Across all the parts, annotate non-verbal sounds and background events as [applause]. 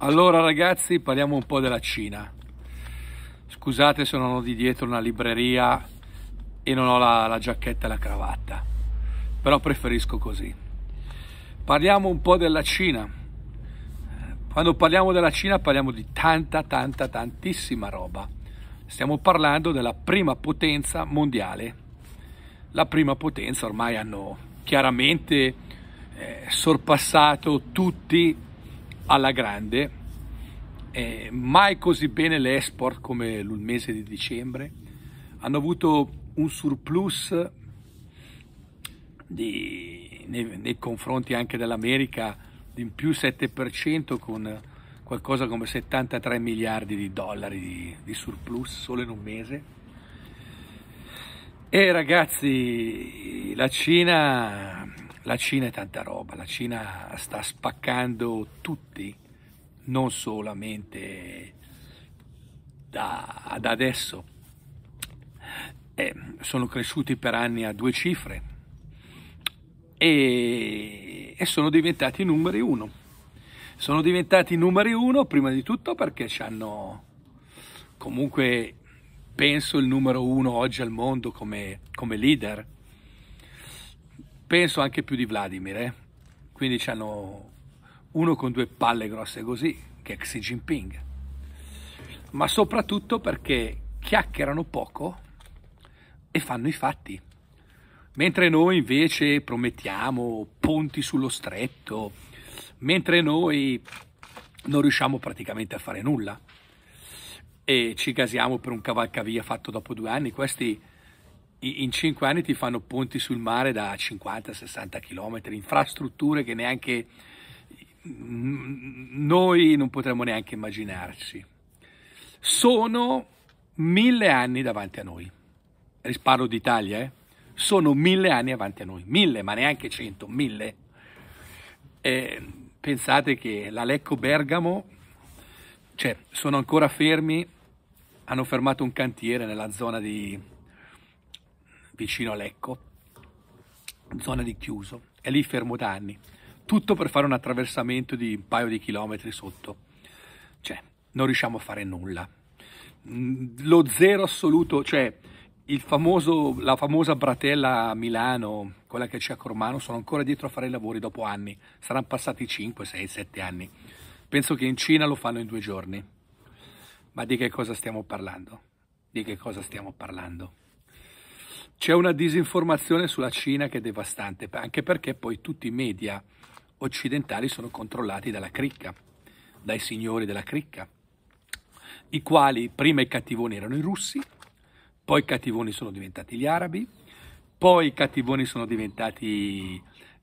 Allora ragazzi parliamo un po' della Cina. Scusate se non ho di dietro una libreria e non ho la, la giacchetta e la cravatta, però preferisco così. Parliamo un po' della Cina. Quando parliamo della Cina parliamo di tanta, tanta, tantissima roba. Stiamo parlando della prima potenza mondiale. La prima potenza ormai hanno chiaramente eh, sorpassato tutti alla grande, eh, mai così bene le export come il mese di dicembre, hanno avuto un surplus di, nei, nei, confronti anche dell'America di un più 7% con qualcosa come 73 miliardi di dollari di, di surplus solo in un mese. E ragazzi, la Cina la Cina è tanta roba, la Cina sta spaccando tutti, non solamente da, ad adesso. Eh, sono cresciuti per anni a due cifre e, e sono diventati numeri uno. Sono diventati numeri uno prima di tutto perché ci hanno comunque penso il numero uno oggi al mondo come, come leader penso anche più di Vladimir, eh? quindi hanno uno con due palle grosse così, che è Xi Jinping, ma soprattutto perché chiacchierano poco e fanno i fatti. Mentre noi invece promettiamo ponti sullo stretto, mentre noi non riusciamo praticamente a fare nulla e ci casiamo per un cavalcavia fatto dopo due anni, questi in cinque anni ti fanno ponti sul mare da 50-60 km, infrastrutture che neanche noi non potremmo neanche immaginarci. Sono mille anni davanti a noi. Parlo d'Italia, eh? Sono mille anni avanti a noi, mille, ma neanche cento, mille. E pensate che la Lecco Bergamo, cioè, sono ancora fermi, hanno fermato un cantiere nella zona di vicino a Lecco, zona di chiuso, e lì fermo da anni. Tutto per fare un attraversamento di un paio di chilometri sotto. Cioè, non riusciamo a fare nulla. Mm, lo zero assoluto, cioè famoso, la famosa bratella a Milano, quella che c'è a Cormano, sono ancora dietro a fare i lavori dopo anni. Saranno passati 5, 6, 7 anni. Penso che in Cina lo fanno in due giorni. Ma di che cosa stiamo parlando? Di che cosa stiamo parlando? C'è una disinformazione sulla Cina che è devastante, anche perché poi tutti i media occidentali sono controllati dalla cricca, dai signori della cricca, i quali prima i cattivoni erano i russi, poi i cattivoni sono diventati gli arabi, poi i cattivoni sono diventati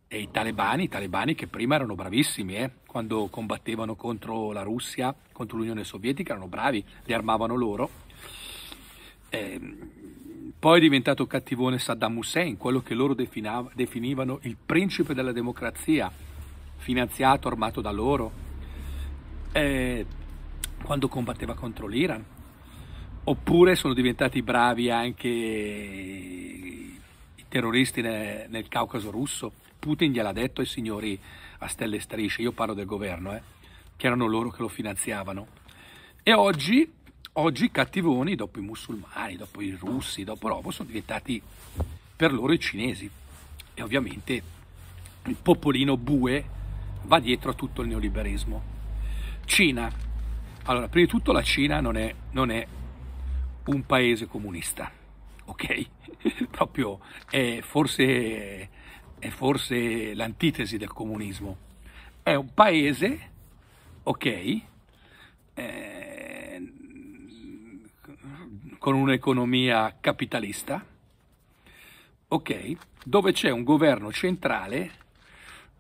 eh, i talebani, i talebani che prima erano bravissimi, eh, quando combattevano contro la Russia, contro l'Unione Sovietica, erano bravi, li armavano loro. Eh, poi è diventato cattivone Saddam Hussein, quello che loro definivano il principe della democrazia, finanziato, armato da loro, eh, quando combatteva contro l'Iran. Oppure sono diventati bravi anche i terroristi nel, nel Caucaso russo. Putin gliel'ha detto ai signori a stelle e strisce, io parlo del governo, eh, che erano loro che lo finanziavano. E oggi Oggi i cattivoni, dopo i musulmani, dopo i russi, dopo l'uomo, sono diventati per loro i cinesi. E ovviamente il popolino bue va dietro a tutto il neoliberismo. Cina. Allora, prima di tutto la Cina non è, non è un paese comunista, ok? [laughs] Proprio è forse, è forse l'antitesi del comunismo. È un paese, ok? Eh, con un'economia capitalista, ok, dove c'è un governo centrale,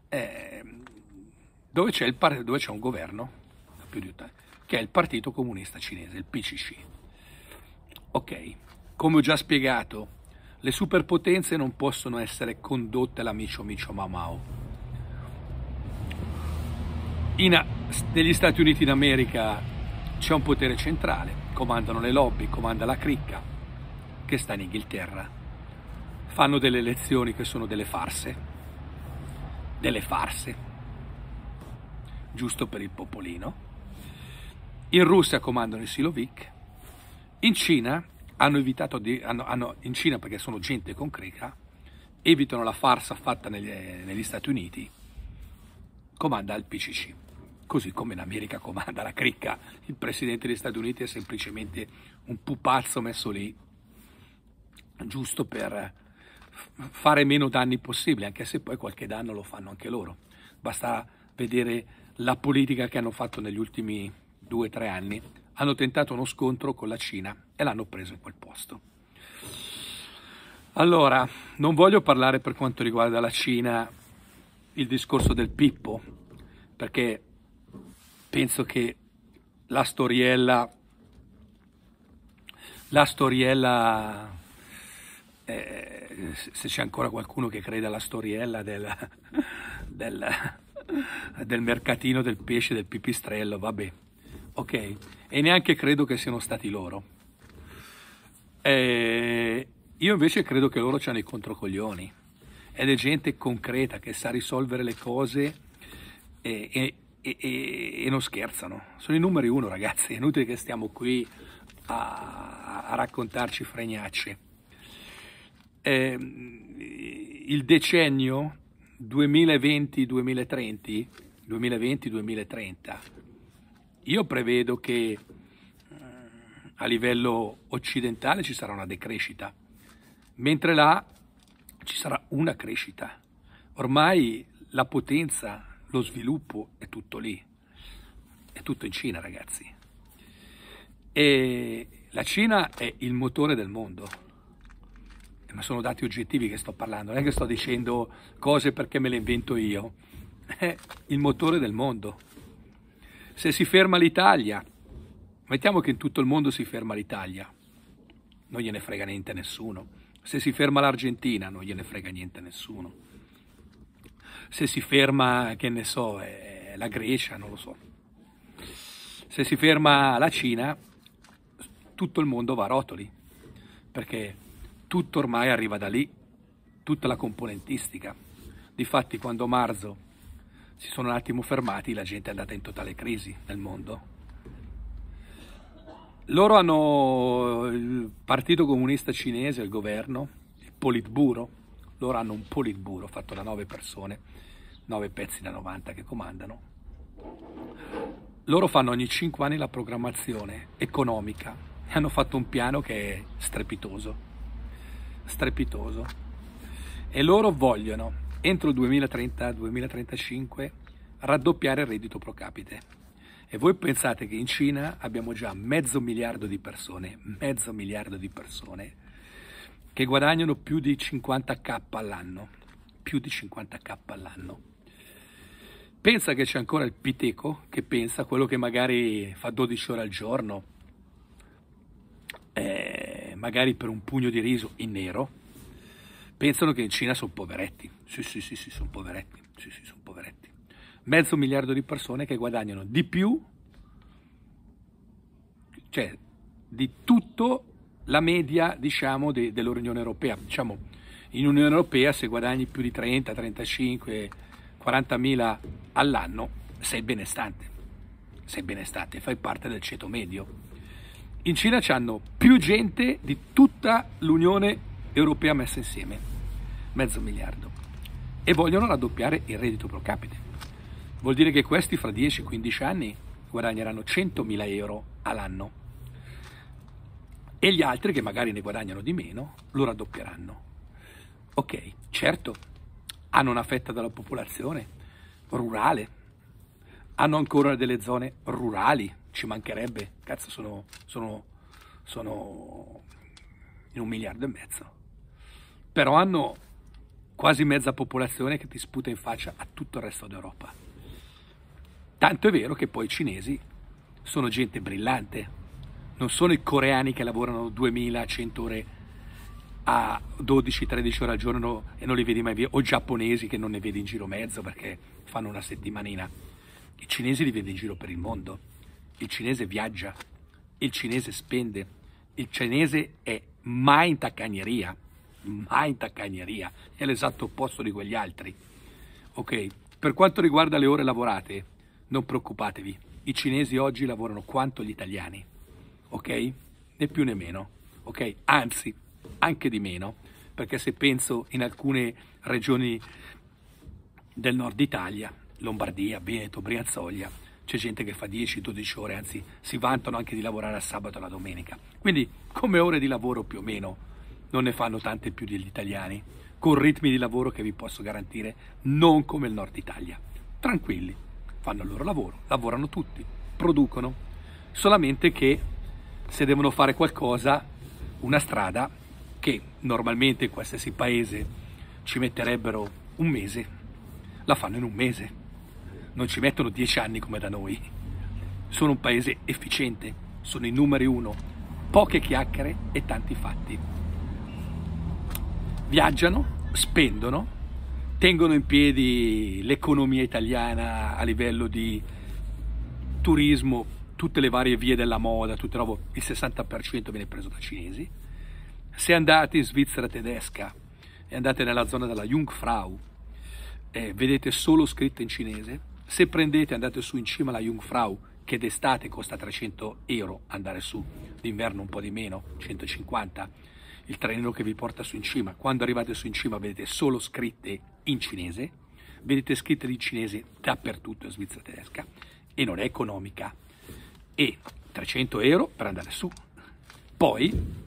eh, dove, c'è il, dove c'è un governo, che è il Partito Comunista Cinese, il PCC. Ok, come ho già spiegato, le superpotenze non possono essere condotte alla micio micio mamao. In, negli Stati Uniti d'America c'è un potere centrale, comandano le lobby, comanda la cricca che sta in Inghilterra. Fanno delle elezioni che sono delle farse, delle farse, giusto per il popolino. In Russia comandano i Silovik, in Cina hanno evitato di, hanno, hanno, in Cina perché sono gente concreta, evitano la farsa fatta negli, negli Stati Uniti, comanda il PCC così come in America comanda la cricca. Il presidente degli Stati Uniti è semplicemente un pupazzo messo lì, giusto per fare meno danni possibile, anche se poi qualche danno lo fanno anche loro. Basta vedere la politica che hanno fatto negli ultimi due o tre anni. Hanno tentato uno scontro con la Cina e l'hanno preso in quel posto. Allora, non voglio parlare per quanto riguarda la Cina il discorso del Pippo, perché penso che la storiella, la storiella eh, se c'è ancora qualcuno che crede alla storiella del, del, del mercatino del pesce del pipistrello, vabbè, ok, e neanche credo che siano stati loro. Eh, io invece credo che loro hanno i controcoglioni ed è gente concreta che sa risolvere le cose e, e, e, e, e, non scherzano. Sono i numeri uno, ragazzi. È inutile che stiamo qui a, a raccontarci fregnacce. Eh, il decennio 2020-2030, 2020-2030, io prevedo che eh, a livello occidentale ci sarà una decrescita, mentre là ci sarà una crescita. Ormai la potenza lo sviluppo è tutto lì, è tutto in Cina ragazzi. E la Cina è il motore del mondo, ma sono dati oggettivi che sto parlando, non è che sto dicendo cose perché me le invento io, è il motore del mondo. Se si ferma l'Italia, mettiamo che in tutto il mondo si ferma l'Italia, non gliene frega niente a nessuno, se si ferma l'Argentina non gliene frega niente a nessuno se si ferma, che ne so, eh, la Grecia, non lo so. Se si ferma la Cina, tutto il mondo va a rotoli, perché tutto ormai arriva da lì, tutta la componentistica. Difatti quando marzo si sono un attimo fermati, la gente è andata in totale crisi nel mondo. Loro hanno il Partito Comunista Cinese, il governo, il Politburo, loro hanno un Politburo fatto da nove persone 9 pezzi da 90 che comandano, loro fanno ogni 5 anni la programmazione economica e hanno fatto un piano che è strepitoso, strepitoso. E loro vogliono, entro il 2030-2035, raddoppiare il reddito pro capite. E voi pensate che in Cina abbiamo già mezzo miliardo di persone, mezzo miliardo di persone che guadagnano più di 50k all'anno, più di 50k all'anno. Pensa che c'è ancora il piteco che pensa, quello che magari fa 12 ore al giorno, eh, magari per un pugno di riso in nero, pensano che in Cina sono poveretti. Sì, sì, sì, sì, sono poveretti. Sì, sì, sono poveretti. Mezzo miliardo di persone che guadagnano di più, cioè di tutto la media, diciamo, de, dell'Unione Europea. Diciamo, in Unione Europea se guadagni più di 30, 35, 40 mila all'anno sei benestante, sei benestante, fai parte del ceto medio. In Cina hanno più gente di tutta l'Unione Europea messa insieme, mezzo miliardo, e vogliono raddoppiare il reddito pro capite. Vuol dire che questi fra 10-15 anni guadagneranno 100.000 euro all'anno e gli altri che magari ne guadagnano di meno lo raddoppieranno. Ok, certo, hanno una fetta della popolazione rurale, hanno ancora delle zone rurali, ci mancherebbe, cazzo sono, sono, sono in un miliardo e mezzo, però hanno quasi mezza popolazione che ti sputa in faccia a tutto il resto d'Europa. Tanto è vero che poi i cinesi sono gente brillante, non sono i coreani che lavorano 2100 ore a 12-13 ore al giorno e non li vedi mai via, o giapponesi che non ne vedi in giro mezzo perché fanno una settimanina. I cinesi li vede in giro per il mondo, il cinese viaggia, il cinese spende, il cinese è mai in taccagneria, mai in taccagneria, è l'esatto opposto di quegli altri. Ok, per quanto riguarda le ore lavorate, non preoccupatevi, i cinesi oggi lavorano quanto gli italiani, ok? Né più né meno, ok? Anzi, anche di meno, perché se penso in alcune regioni del nord Italia, Lombardia, Veneto, Brianzoglia, c'è gente che fa 10-12 ore, anzi si vantano anche di lavorare a sabato e alla domenica. Quindi come ore di lavoro più o meno non ne fanno tante più degli italiani, con ritmi di lavoro che vi posso garantire non come il nord Italia. Tranquilli, fanno il loro lavoro, lavorano tutti, producono, solamente che se devono fare qualcosa, una strada che normalmente in qualsiasi paese ci metterebbero un mese, la fanno in un mese, non ci mettono dieci anni come da noi. Sono un paese efficiente, sono i numeri uno, poche chiacchiere e tanti fatti. Viaggiano, spendono, tengono in piedi l'economia italiana a livello di turismo, tutte le varie vie della moda, tutto il 60% viene preso da cinesi. Se andate in Svizzera tedesca e andate nella zona della Jungfrau, eh, vedete solo scritta in cinese. Se prendete, andate su in cima la Jungfrau, che d'estate costa 300 euro andare su, d'inverno un po' di meno, 150, il treno che vi porta su in cima. Quando arrivate su in cima vedete solo scritte in cinese, vedete scritte in cinese dappertutto in Svizzera tedesca e non è economica. E 300 euro per andare su. Poi,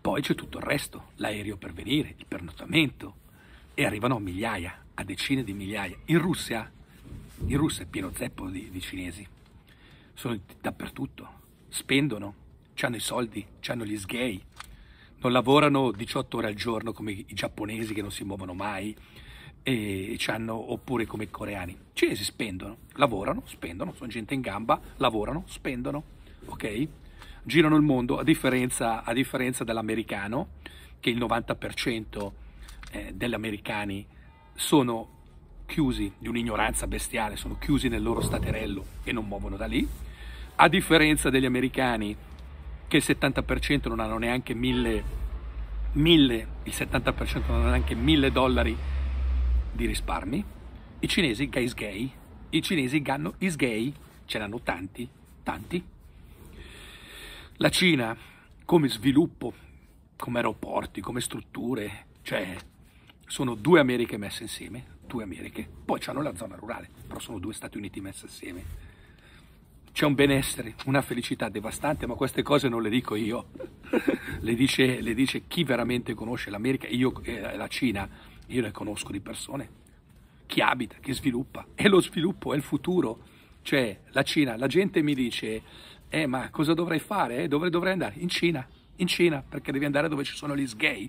poi c'è tutto il resto, l'aereo per venire, il pernottamento, e arrivano a migliaia, a decine di migliaia. In Russia, in Russia è pieno zeppo di, di cinesi, sono dappertutto, spendono, hanno i soldi, hanno gli sghei, non lavorano 18 ore al giorno come i giapponesi che non si muovono mai, hanno, oppure come i coreani. I cinesi spendono, lavorano, spendono, sono gente in gamba, lavorano, spendono, ok? Girano il mondo, a differenza, a differenza dell'americano, che il 90% eh, degli americani sono chiusi di un'ignoranza bestiale, sono chiusi nel loro staterello e non muovono da lì, a differenza degli americani che il 70% non hanno neanche mille, mille il 70% non hanno neanche mille dollari di risparmi, i cinesi gay gay, i cinesi ganno is gay, ce l'hanno tanti, tanti. La Cina come sviluppo, come aeroporti, come strutture, cioè sono due Americhe messe insieme, due Americhe, poi hanno la zona rurale, però sono due Stati Uniti messi insieme. C'è un benessere, una felicità devastante, ma queste cose non le dico io, [laughs] le, dice, le, dice, chi veramente conosce l'America, io eh, la Cina, io le conosco di persone, chi abita, chi sviluppa, è lo sviluppo è il futuro, cioè la Cina, la gente mi dice, eh ma cosa dovrei fare, eh, dove dovrei andare? In Cina, in Cina, perché devi andare dove ci sono gli sgay,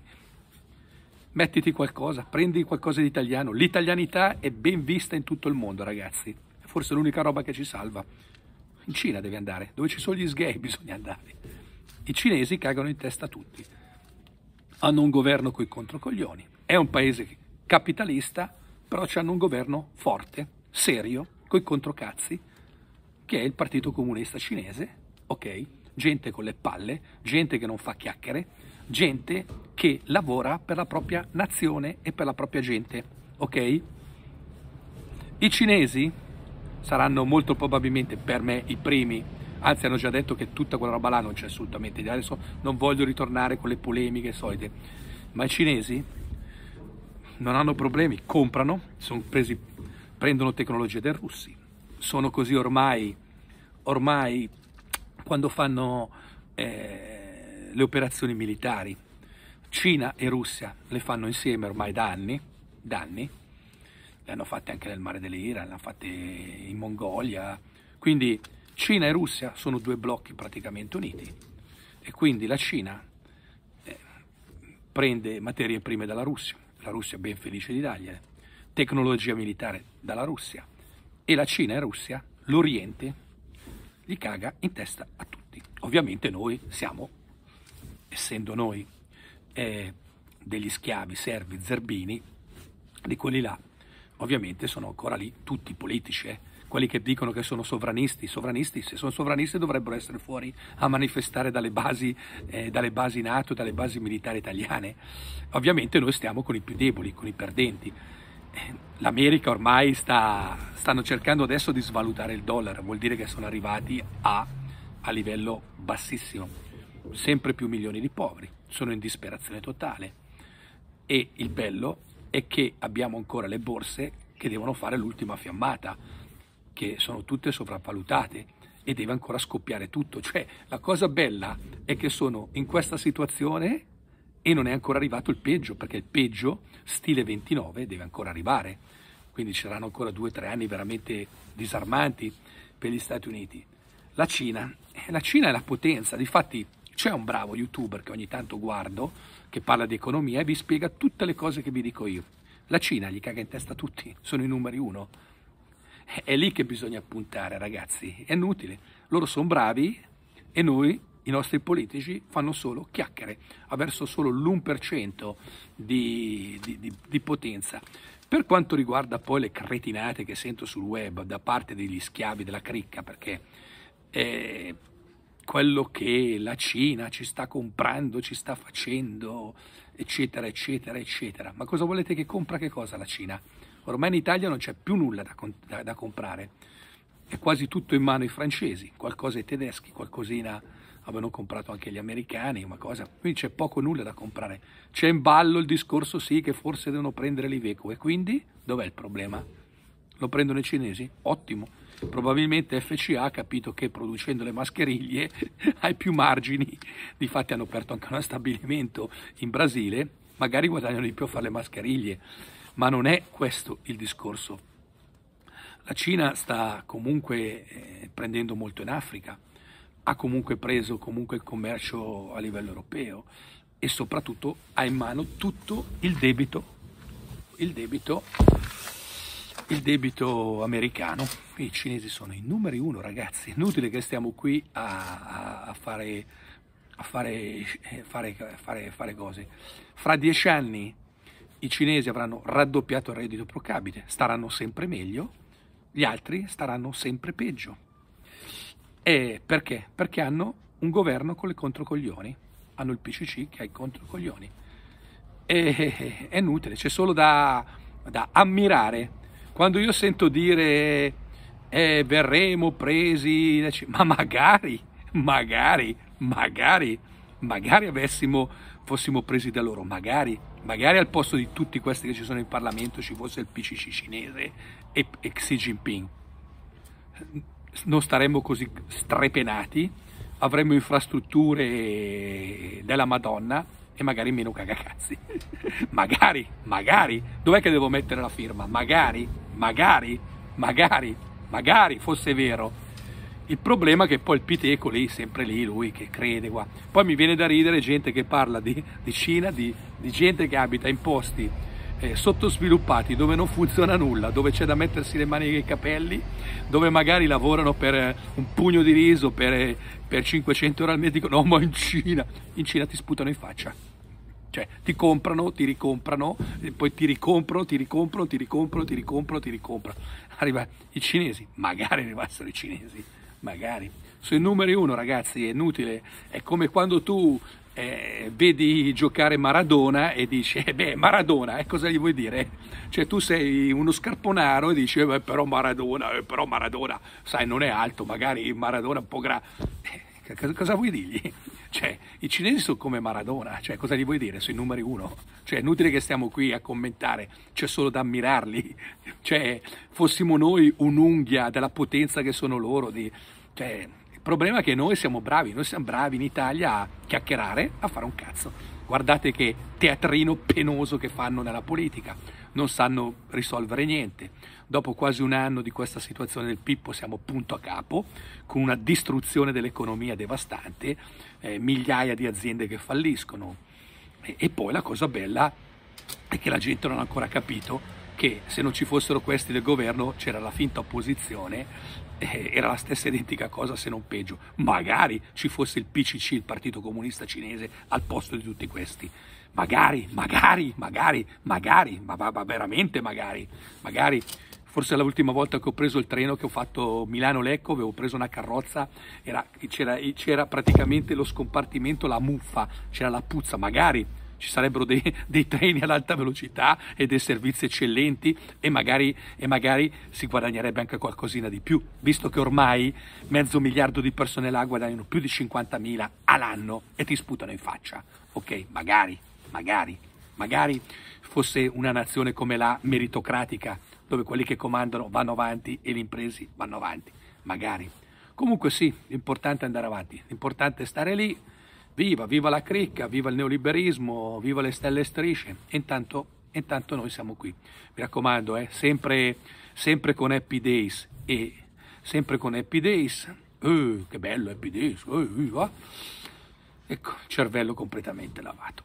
mettiti qualcosa, prendi qualcosa di italiano. L'italianità è ben vista in tutto il mondo, ragazzi. È forse l'unica roba che ci salva. In Cina devi andare, dove ci sono gli sgay [laughs] bisogna andare. I cinesi cagano in testa a tutti. Hanno un governo coi controcoglioni. È un paese capitalista, però hanno un governo forte, serio, coi controcazzi, che è il Partito Comunista Cinese, ok? Gente con le palle, gente che non fa chiacchiere, gente che lavora per la propria nazione e per la propria gente, ok? I cinesi saranno molto probabilmente per me i primi, anzi hanno già detto che tutta quella roba là non c'è assolutamente, adesso non voglio ritornare con le polemiche solite, ma i cinesi non hanno problemi, comprano, sono presi, prendono tecnologie dei russi, sono così ormai, ormai quando fanno... Eh, le operazioni militari. Cina e Russia le fanno insieme ormai da anni, da anni. le hanno fatte anche nel mare dell'Iran, le hanno fatte in Mongolia, quindi Cina e Russia sono due blocchi praticamente uniti e quindi la Cina eh, prende materie prime dalla Russia, la Russia è ben felice di dargliele, tecnologia militare dalla Russia e la Cina e Russia, l'Oriente, gli caga in testa a tutti. Ovviamente noi siamo essendo noi eh, degli schiavi, servi, zerbini, di quelli là ovviamente sono ancora lì tutti i politici, eh? quelli che dicono che sono sovranisti, sovranisti, se sono sovranisti dovrebbero essere fuori a manifestare dalle basi, eh, dalle basi NATO, dalle basi militari italiane. Ovviamente noi stiamo con i più deboli, con i perdenti. Eh, L'America ormai sta, stanno cercando adesso di svalutare il dollaro, vuol dire che sono arrivati a, a livello bassissimo sempre più milioni di poveri, sono in disperazione totale e il bello è che abbiamo ancora le borse che devono fare l'ultima fiammata, che sono tutte sopravvalutate e deve ancora scoppiare tutto. Cioè, la cosa bella è che sono in questa situazione e non è ancora arrivato il peggio, perché il peggio, stile 29, deve ancora arrivare. Quindi ci saranno ancora due o tre anni veramente disarmanti per gli Stati Uniti. La Cina, eh, la Cina è la potenza, difatti c'è un bravo youtuber che ogni tanto guardo, che parla di economia e vi spiega tutte le cose che vi dico io. La Cina gli caga in testa a tutti, sono i numeri uno. È lì che bisogna puntare, ragazzi, è inutile. Loro sono bravi e noi, i nostri politici, fanno solo chiacchiere, avverso solo l'1% di, di, di, di potenza. Per quanto riguarda poi le cretinate che sento sul web da parte degli schiavi della cricca, perché eh, quello che la Cina ci sta comprando, ci sta facendo, eccetera, eccetera, eccetera. Ma cosa volete che compra che cosa la Cina? Ormai in Italia non c'è più nulla da, da, da comprare, è quasi tutto in mano ai francesi, qualcosa ai tedeschi, qualcosina avevano comprato anche gli americani, ma cosa? Quindi c'è poco nulla da comprare. C'è in ballo il discorso sì che forse devono prendere l'Iveco e quindi dov'è il problema? Lo prendono i cinesi? Ottimo probabilmente FCA ha capito che producendo le mascheriglie [laughs] hai più margini, difatti hanno aperto anche uno stabilimento in Brasile, magari guadagnano di più a fare le mascheriglie, ma non è questo il discorso. La Cina sta comunque eh, prendendo molto in Africa, ha comunque preso comunque il commercio a livello europeo e soprattutto ha in mano tutto il debito, il debito il debito americano. I cinesi sono i numeri uno, ragazzi. Inutile che stiamo qui a, a, fare, a fare, eh, fare, fare, fare cose. Fra dieci anni i cinesi avranno raddoppiato il reddito pro capite, staranno sempre meglio, gli altri staranno sempre peggio. E perché? Perché hanno un governo con le controcoglioni, hanno il PCC che ha i controcoglioni. E, eh, eh, è inutile, c'è solo da, da ammirare quando io sento dire eh, verremo presi, ma magari, magari, magari, magari avessimo, fossimo presi da loro, magari, magari al posto di tutti questi che ci sono in Parlamento ci fosse il PCC cinese e, e Xi Jinping. Non staremmo così strepenati, avremmo infrastrutture della Madonna e magari meno cagacazzi. [laughs] magari, magari. Dov'è che devo mettere la firma? Magari magari, magari, magari fosse vero. Il problema è che poi il Piteco lì, sempre lì, lui che crede qua. Poi mi viene da ridere gente che parla di, di Cina, di, di, gente che abita in posti eh, sottosviluppati dove non funziona nulla, dove c'è da mettersi le mani nei capelli, dove magari lavorano per eh, un pugno di riso per, eh, per 500 euro al mese, no oh, ma in Cina, in Cina ti sputano in faccia. Cioè, ti comprano, ti ricomprano, poi ti ricomprano, ti ricomprano, ti ricomprano, ti ricomprano, ti ricomprano. Arriva i cinesi, magari arrivassero i cinesi, magari. Sui numeri uno, ragazzi, è inutile. È come quando tu eh, vedi giocare Maradona e dici, eh beh, Maradona, eh, cosa gli vuoi dire? Cioè tu sei uno scarponaro e dici, eh, però Maradona, eh, però Maradona, sai, non è alto, magari Maradona è un po' grande. Eh, cosa vuoi dirgli? Cioè, i cinesi sono come Maradona, cioè, cosa gli vuoi dire? Sono i numeri uno. Cioè, è inutile che stiamo qui a commentare, c'è solo da ammirarli. [laughs] Cioè, fossimo noi un'unghia della potenza che sono loro. Di... Cioè, il problema è che noi siamo bravi, noi siamo bravi in Italia a chiacchierare, a fare un cazzo. Guardate che teatrino penoso che fanno nella politica, non sanno risolvere niente. Dopo quasi un anno di questa situazione del Pippo siamo punto a capo, con una distruzione dell'economia devastante, eh, migliaia di aziende che falliscono. E, e poi la cosa bella è che la gente non ha ancora capito che se non ci fossero questi del governo c'era la finta opposizione eh, era la stessa identica cosa se non peggio. Magari ci fosse il PCC, il Partito Comunista Cinese, al posto di tutti questi. Magari, magari, magari, magari, ma, ma, ma veramente magari, magari forse l'ultima volta che ho preso il treno che ho fatto Milano-Lecco, avevo preso una carrozza, c'era praticamente lo scompartimento, la muffa, c'era la puzza, magari ci sarebbero dei, [laughs] dei, treni ad alta velocità e dei servizi eccellenti e magari, e magari, si guadagnerebbe anche qualcosina di più, visto che ormai mezzo miliardo di persone là guadagnano più di 50.000 all'anno e ti sputano in faccia. Ok, magari, magari, magari fosse una nazione come la meritocratica, dove quelli che comandano vanno avanti e le imprese vanno avanti, magari. Comunque sì, l'importante è andare avanti, l'importante è stare lì, viva, viva la cricca, viva il neoliberismo, viva le stelle strisce, e intanto, intanto, noi siamo qui. Mi raccomando, eh, sempre, sempre, con Happy Days e sempre con Happy Days, eh, che bello Happy Days, eh, Ecco, cervello completamente lavato.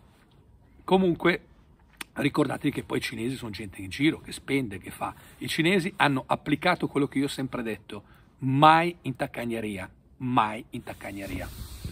Comunque Ricordatevi che poi i cinesi sono gente in giro, che spende, che fa. I cinesi hanno applicato quello che io ho sempre detto, mai in taccagneria, mai in taccagneria.